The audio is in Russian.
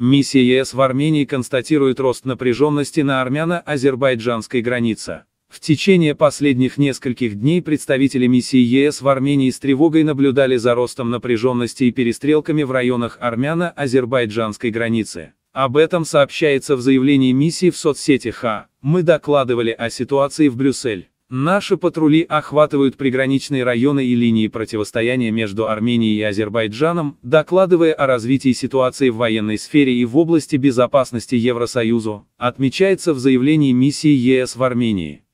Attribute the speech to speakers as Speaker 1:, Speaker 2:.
Speaker 1: Миссия ЕС в Армении констатирует рост напряженности на армяно-азербайджанской границе. В течение последних нескольких дней представители миссии ЕС в Армении с тревогой наблюдали за ростом напряженности и перестрелками в районах армяно-азербайджанской границы. Об этом сообщается в заявлении миссии в соцсети ХА. Мы докладывали о ситуации в Брюссель. Наши патрули охватывают приграничные районы и линии противостояния между Арменией и Азербайджаном, докладывая о развитии ситуации в военной сфере и в области безопасности Евросоюзу, отмечается в заявлении миссии ЕС в
Speaker 2: Армении.